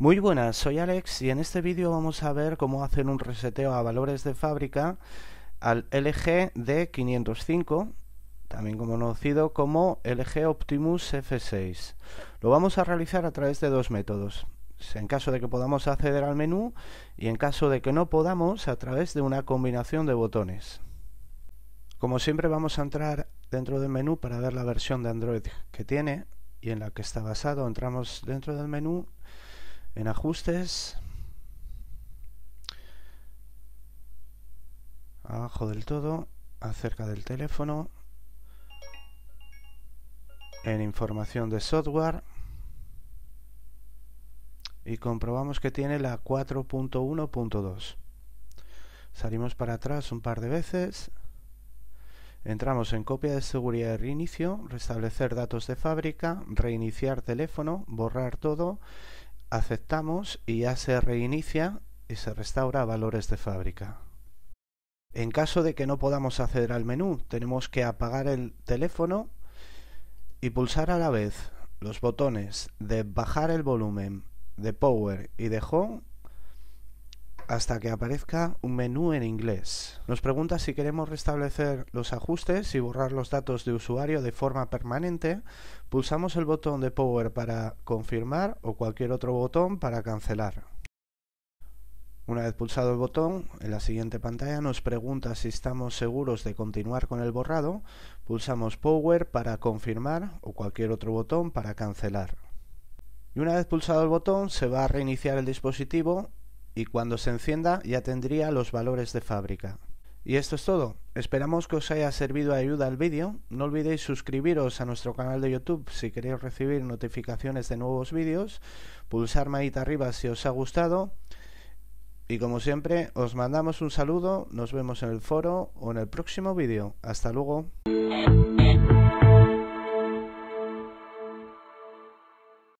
Muy buenas, soy Alex y en este vídeo vamos a ver cómo hacer un reseteo a valores de fábrica al LG D505, también conocido como LG Optimus F6. Lo vamos a realizar a través de dos métodos, en caso de que podamos acceder al menú y en caso de que no podamos a través de una combinación de botones. Como siempre vamos a entrar dentro del menú para ver la versión de Android que tiene y en la que está basado. Entramos dentro del menú en ajustes, abajo del todo, acerca del teléfono, en información de software y comprobamos que tiene la 4.1.2. Salimos para atrás un par de veces. Entramos en copia de seguridad de reinicio, restablecer datos de fábrica, reiniciar teléfono, borrar todo Aceptamos y ya se reinicia y se restaura valores de fábrica. En caso de que no podamos acceder al menú, tenemos que apagar el teléfono y pulsar a la vez los botones de bajar el volumen, de power y de home hasta que aparezca un menú en inglés. Nos pregunta si queremos restablecer los ajustes y borrar los datos de usuario de forma permanente. Pulsamos el botón de Power para confirmar o cualquier otro botón para cancelar. Una vez pulsado el botón, en la siguiente pantalla nos pregunta si estamos seguros de continuar con el borrado. Pulsamos Power para confirmar o cualquier otro botón para cancelar. Y una vez pulsado el botón se va a reiniciar el dispositivo y cuando se encienda ya tendría los valores de fábrica. Y esto es todo. Esperamos que os haya servido de ayuda el vídeo. No olvidéis suscribiros a nuestro canal de YouTube si queréis recibir notificaciones de nuevos vídeos, pulsar manita arriba si os ha gustado y como siempre os mandamos un saludo, nos vemos en el foro o en el próximo vídeo. Hasta luego.